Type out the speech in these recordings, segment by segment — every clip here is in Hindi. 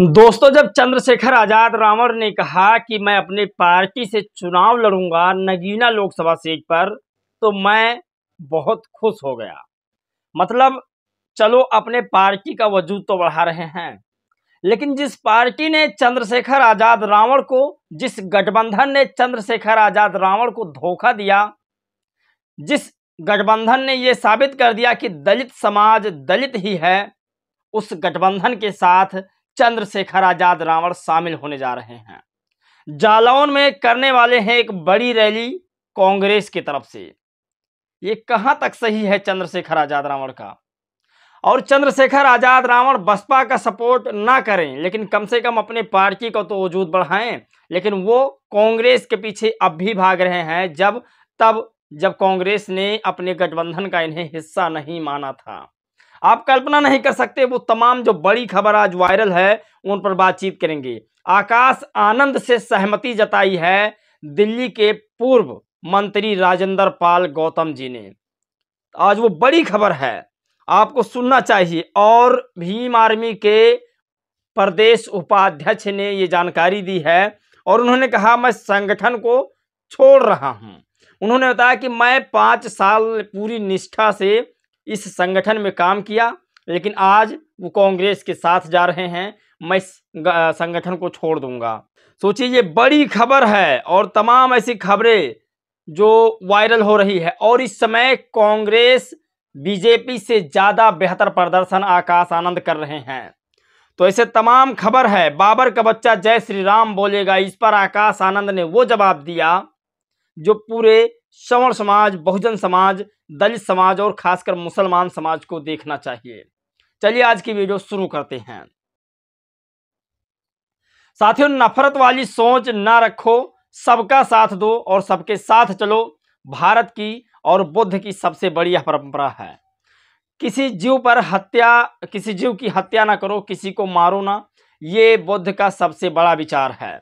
दोस्तों जब चंद्रशेखर आजाद रावण ने कहा कि मैं अपने पार्टी से चुनाव लड़ूंगा नगीना लोकसभा सीट पर तो मैं बहुत खुश हो गया मतलब चलो अपने पार्टी का वजूद तो बढ़ा रहे हैं लेकिन जिस पार्टी ने चंद्रशेखर आजाद रावण को जिस गठबंधन ने चंद्रशेखर आजाद रावण को धोखा दिया जिस गठबंधन ने ये साबित कर दिया कि दलित समाज दलित ही है उस गठबंधन के साथ चंद्रशेखर आजाद रावण शामिल होने जा रहे हैं जालौन में करने वाले हैं एक बड़ी रैली कांग्रेस की तरफ से ये कहां तक सही है चंद्रशेखर आजाद रावण का और चंद्रशेखर आजाद रावण बसपा का सपोर्ट ना करें लेकिन कम से कम अपने पार्टी का तो वजूद बढ़ाएं लेकिन वो कांग्रेस के पीछे अब भी भाग रहे हैं जब तब जब कांग्रेस ने अपने गठबंधन का इन्हें हिस्सा नहीं माना था आप कल्पना नहीं कर सकते वो तमाम जो बड़ी खबर आज वायरल है उन पर बातचीत करेंगे आकाश आनंद से सहमति जताई है दिल्ली के पूर्व मंत्री राजेंद्र पाल गौतम जी ने आज वो बड़ी खबर है आपको सुनना चाहिए और भीम आर्मी के प्रदेश उपाध्यक्ष ने ये जानकारी दी है और उन्होंने कहा मैं संगठन को छोड़ रहा हूं उन्होंने बताया कि मैं पाँच साल पूरी निष्ठा से इस संगठन में काम किया लेकिन आज वो कांग्रेस के साथ जा रहे हैं मैं संगठन को छोड़ दूंगा सोचिए ये बड़ी खबर है और तमाम ऐसी खबरें जो वायरल हो रही है और इस समय कांग्रेस बीजेपी से ज़्यादा बेहतर प्रदर्शन आकाश आनंद कर रहे हैं तो ऐसे तमाम खबर है बाबर का बच्चा जय श्री राम बोलेगा इस पर आकाश आनंद ने वो जवाब दिया जो पूरे श्रवण समाज बहुजन समाज दलित समाज और खासकर मुसलमान समाज को देखना चाहिए चलिए आज की वीडियो शुरू करते हैं साथियों नफरत वाली सोच ना रखो सबका साथ दो और सबके साथ चलो भारत की और बुद्ध की सबसे बड़ी यह परंपरा है किसी जीव पर हत्या किसी जीव की हत्या ना करो किसी को मारो ना ये बुद्ध का सबसे बड़ा विचार है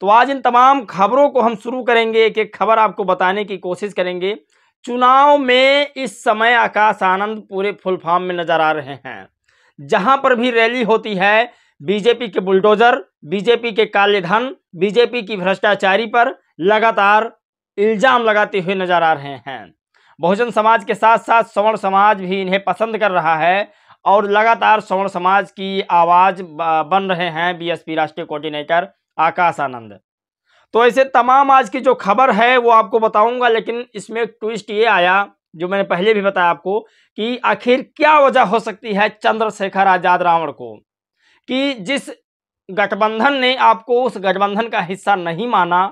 तो आज इन तमाम खबरों को हम शुरू करेंगे एक एक खबर आपको बताने की कोशिश करेंगे चुनाव में इस समय आकाश आनंद पूरे फुल फॉर्म में नजर आ रहे हैं जहां पर भी रैली होती है बीजेपी के बुलडोजर बीजेपी के काले धन बीजेपी की भ्रष्टाचारी पर लगातार इल्जाम लगाते हुए नजर आ रहे हैं बहुजन समाज के साथ साथ सवर्ण समाज भी इन्हें पसंद कर रहा है और लगातार सवर्ण समाज की आवाज़ बन रहे हैं बीएसपी राष्ट्रीय कोऑर्डिनेटर आकाश आनंद तो ऐसे तमाम आज की जो खबर है वो आपको बताऊंगा लेकिन इसमें एक ट्विस्ट ये आया जो मैंने पहले भी बताया आपको कि आखिर क्या वजह हो सकती है चंद्रशेखर आजाद रावण को कि जिस गठबंधन ने आपको उस गठबंधन का हिस्सा नहीं माना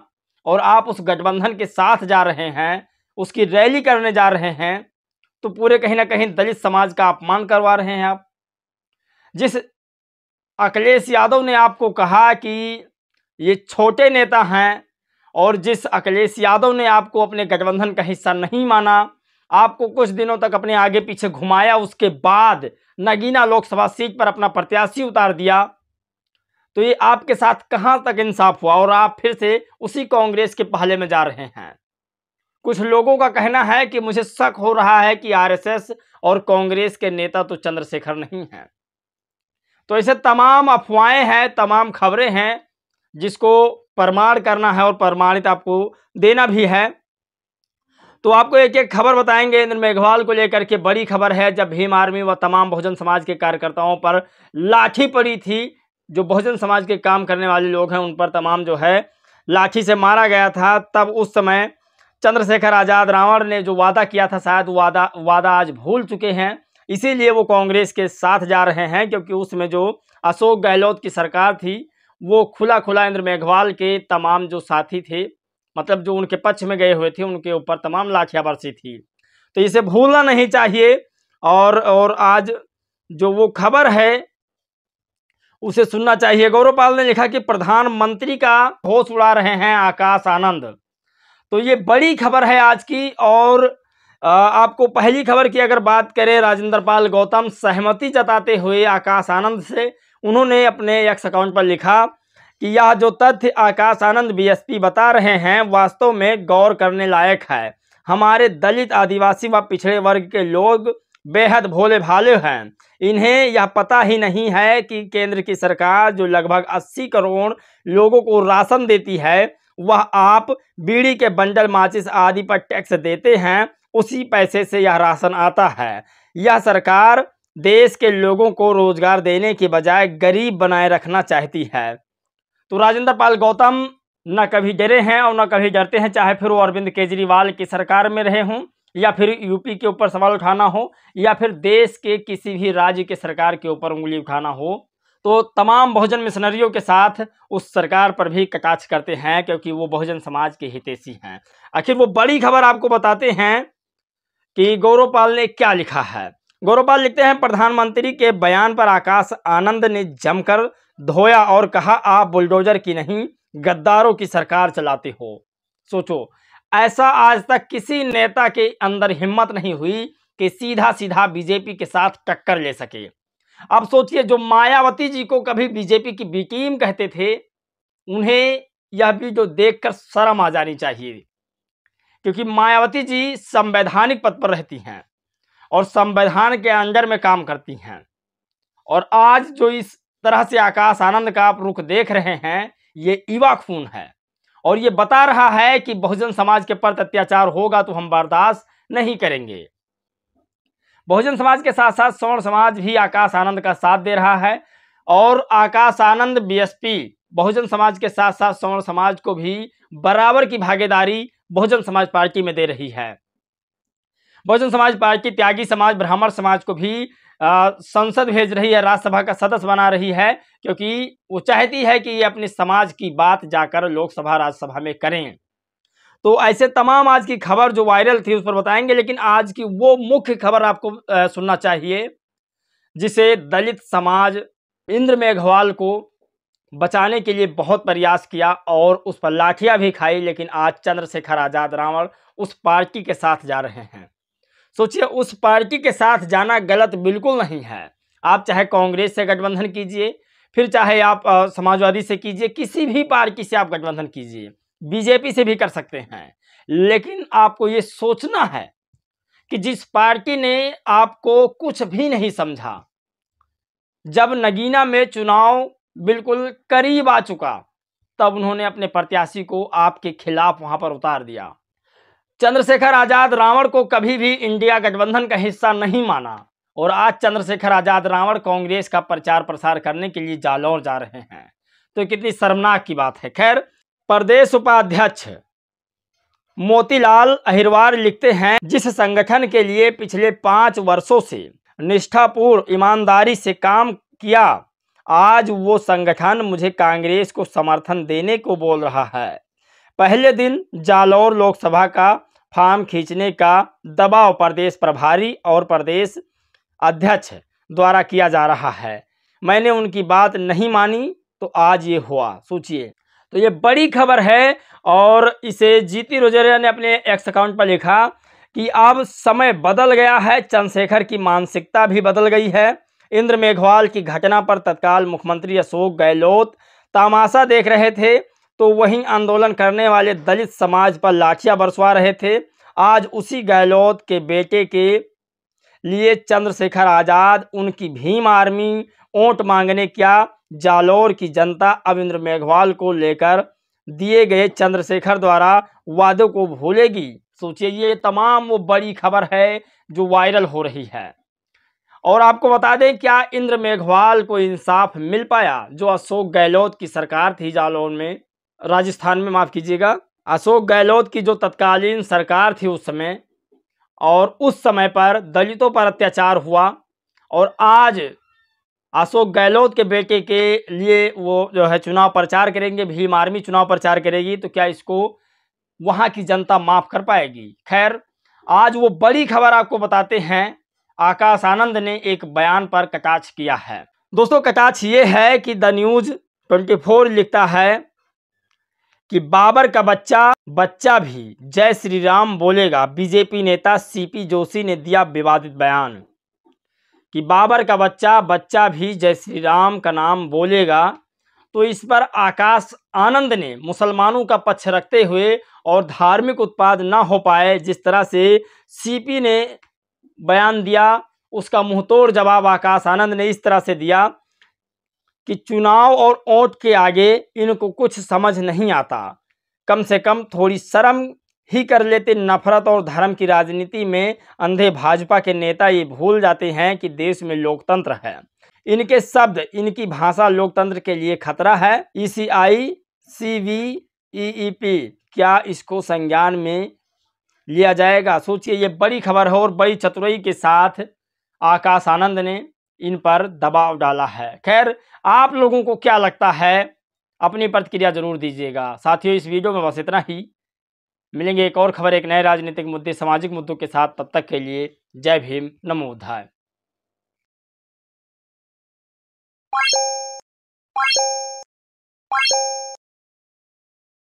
और आप उस गठबंधन के साथ जा रहे हैं उसकी रैली करने जा रहे हैं तो पूरे कहीं ना कहीं दलित समाज का अपमान करवा रहे हैं आप जिस अखिलेश यादव ने आपको कहा कि ये छोटे नेता हैं और जिस अखिलेश यादव ने आपको अपने गठबंधन का हिस्सा नहीं माना आपको कुछ दिनों तक अपने आगे पीछे घुमाया उसके बाद नगीना लोकसभा सीट पर अपना प्रत्याशी उतार दिया तो ये आपके साथ कहां तक इंसाफ हुआ और आप फिर से उसी कांग्रेस के पहले में जा रहे हैं कुछ लोगों का कहना है कि मुझे शक हो रहा है कि आरएसएस और कांग्रेस के नेता तो चंद्रशेखर नहीं हैं तो ऐसे तमाम अफवाहें हैं तमाम खबरें हैं जिसको प्रमाण करना है और प्रमाणित आपको देना भी है तो आपको एक एक खबर बताएंगे इंद्र मेघवाल को लेकर के बड़ी खबर है जब भीम आर्मी व तमाम बहुजन समाज के कार्यकर्ताओं पर लाठी पड़ी थी जो बहुजन समाज के काम करने वाले लोग हैं उन पर तमाम जो है लाठी से मारा गया था तब उस समय चंद्रशेखर आज़ाद रावण ने जो वादा किया था शायद वादा वादा आज भूल चुके हैं इसीलिए वो कांग्रेस के साथ जा रहे हैं क्योंकि उसमें जो अशोक गहलोत की सरकार थी वो खुला खुला इंद्र मेघवाल के तमाम जो साथी थे मतलब जो उनके पक्ष में गए हुए थे उनके ऊपर तमाम लाठियाँ बरसी थी तो इसे भूलना नहीं चाहिए और और आज जो वो खबर है उसे सुनना चाहिए गौरवपाल ने लिखा कि प्रधानमंत्री का होश उड़ा रहे हैं आकाश आनंद तो ये बड़ी खबर है आज की और आपको पहली खबर की अगर बात करें राजेंद्र पाल गौतम सहमति जताते हुए आकाश आनंद से उन्होंने अपने एक्स अकाउंट पर लिखा कि यह जो तथ्य आकाश आनंद बीएसपी बता रहे हैं वास्तव में गौर करने लायक है हमारे दलित आदिवासी व पिछड़े वर्ग के लोग बेहद भोले भाले हैं इन्हें यह पता ही नहीं है कि केंद्र की सरकार जो लगभग 80 करोड़ लोगों को राशन देती है वह आप बीड़ी के बंडल माचिस आदि पर टैक्स देते हैं उसी पैसे से यह राशन आता है यह सरकार देश के लोगों को रोजगार देने के बजाय गरीब बनाए रखना चाहती है तो राजेंद्र पाल गौतम न कभी डरे हैं और न कभी डरते हैं चाहे फिर वो अरविंद केजरीवाल की सरकार में रहे हों या फिर यूपी के ऊपर सवाल उठाना हो या फिर देश के किसी भी राज्य के सरकार के ऊपर उंगली उठाना हो तो तमाम बहुजन मिशनरियों के साथ उस सरकार पर भी कटाक्ष करते हैं क्योंकि वो बहुजन समाज के हितेशी हैं आखिर वो बड़ी खबर आपको बताते हैं कि गौरवपाल ने क्या लिखा है गौरवपाल लिखते हैं प्रधानमंत्री के बयान पर आकाश आनंद ने जमकर धोया और कहा आप बुलडोजर की नहीं गद्दारों की सरकार चलाते हो सोचो ऐसा आज तक किसी नेता के अंदर हिम्मत नहीं हुई कि सीधा सीधा बीजेपी के साथ टक्कर ले सके अब सोचिए जो मायावती जी को कभी बीजेपी की बी टीम कहते थे उन्हें यह भी जो देखकर शर्म आ जानी चाहिए क्योंकि मायावती जी संवैधानिक पद पर रहती हैं और संविधान के अंडर में काम करती हैं और आज जो इस तरह से आकाश आनंद का आप रुख देख रहे हैं ये इवा खून है और ये बता रहा है कि बहुजन समाज के प्रति अत्याचार होगा तो हम बर्दाश्त नहीं करेंगे बहुजन समाज के साथ साथ सवर्ण समाज भी आकाश आनंद का साथ दे रहा है और आकाश आनंद बीएसपी बहुजन समाज के साथ साथ सवर्ण समाज को भी बराबर की भागीदारी बहुजन समाज पार्टी में दे रही है बहुजन समाज पार्टी त्यागी समाज ब्राह्मण समाज को भी संसद भेज रही है राज्यसभा का सदस्य बना रही है क्योंकि वो चाहती है कि ये अपने समाज की बात जाकर लोकसभा राज्यसभा में करें तो ऐसे तमाम आज की खबर जो वायरल थी उस पर बताएंगे लेकिन आज की वो मुख्य खबर आपको सुनना चाहिए जिसे दलित समाज इंद्र मेघवाल को बचाने के लिए बहुत प्रयास किया और उस पर लाठियां भी खाई लेकिन आज चंद्रशेखर आज़ाद रावण उस पार्टी के साथ जा रहे हैं सोचिए उस पार्टी के साथ जाना गलत बिल्कुल नहीं है आप चाहे कांग्रेस से गठबंधन कीजिए फिर चाहे आप समाजवादी से कीजिए किसी भी पार्टी से आप गठबंधन कीजिए बीजेपी से भी कर सकते हैं लेकिन आपको ये सोचना है कि जिस पार्टी ने आपको कुछ भी नहीं समझा जब नगीना में चुनाव बिल्कुल करीब आ चुका तब उन्होंने अपने प्रत्याशी को आपके खिलाफ वहां पर उतार दिया चंद्रशेखर आजाद रावण को कभी भी इंडिया गठबंधन का हिस्सा नहीं माना और आज चंद्रशेखर आजाद रावण कांग्रेस का प्रचार प्रसार करने के लिए जालौर जा रहे हैं तो कितनी शर्मनाक की बात है खैर प्रदेश उपाध्यक्ष मोतीलाल अहिरवार लिखते हैं जिस संगठन के लिए पिछले पांच वर्षों से निष्ठापूर्ण ईमानदारी से काम किया आज वो संगठन मुझे कांग्रेस को समर्थन देने को बोल रहा है पहले दिन जालौर लोकसभा का फार्म खींचने का दबाव प्रदेश प्रभारी और प्रदेश अध्यक्ष द्वारा किया जा रहा है मैंने उनकी बात नहीं मानी तो आज ये हुआ सोचिए तो ये बड़ी खबर है और इसे जीती रोजेरिया ने अपने एक्स अकाउंट पर लिखा कि अब समय बदल गया है चंद्रशेखर की मानसिकता भी बदल गई है इंद्र मेघवाल की घटना पर तत्काल मुख्यमंत्री अशोक गहलोत तमाशा देख रहे थे तो वहीं आंदोलन करने वाले दलित समाज पर लाठियां बरसवा रहे थे आज उसी गहलोत के बेटे के लिए चंद्रशेखर आज़ाद उनकी भीम आर्मी ओट मांगने क्या जालौर की जनता अब इंद्र मेघवाल को लेकर दिए गए चंद्रशेखर द्वारा वादों को भूलेगी सोचिए ये तमाम वो बड़ी खबर है जो वायरल हो रही है और आपको बता दें क्या इंद्र मेघवाल को इंसाफ मिल पाया जो अशोक गहलोत की सरकार थी जालौन में राजस्थान में माफ़ कीजिएगा अशोक गहलोत की जो तत्कालीन सरकार थी उस समय और उस समय पर दलितों पर अत्याचार हुआ और आज अशोक गहलोत के बेटे के लिए वो जो है चुनाव प्रचार करेंगे भीम आर्मी चुनाव प्रचार करेगी तो क्या इसको वहाँ की जनता माफ़ कर पाएगी खैर आज वो बड़ी खबर आपको बताते हैं आकाश आनंद ने एक बयान पर कटाक्ष किया है दोस्तों कटाक्ष ये है कि द न्यूज 24 लिखता है कि बाबर का बच्चा बच्चा भी जय श्री राम बोलेगा बीजेपी नेता सीपी जोशी ने दिया विवादित बयान कि बाबर का बच्चा बच्चा भी जय श्री राम का नाम बोलेगा तो इस पर आकाश आनंद ने मुसलमानों का पक्ष रखते हुए और धार्मिक उत्पाद ना हो पाए जिस तरह से सीपी ने बयान दिया उसका मुंहतोड़ जवाब आकाश आनंद ने इस तरह से दिया कि चुनाव और ओट के आगे इनको कुछ समझ नहीं आता कम से कम थोड़ी शर्म ही कर लेते नफरत और धर्म की राजनीति में अंधे भाजपा के नेता ये भूल जाते हैं कि देश में लोकतंत्र है इनके शब्द इनकी भाषा लोकतंत्र के लिए खतरा है ई सी आई सी वी ई पी क्या इसको संज्ञान में लिया जाएगा सोचिए ये बड़ी खबर है और बड़ी चतुराई के साथ आकाश आनंद ने इन पर दबाव डाला है खैर आप लोगों को क्या लगता है अपनी प्रतिक्रिया जरूर दीजिएगा साथियों इस वीडियो में बस इतना ही मिलेंगे एक और खबर एक नए राजनीतिक मुद्दे सामाजिक मुद्दों के साथ तब तक के लिए जय भीम नमोधाय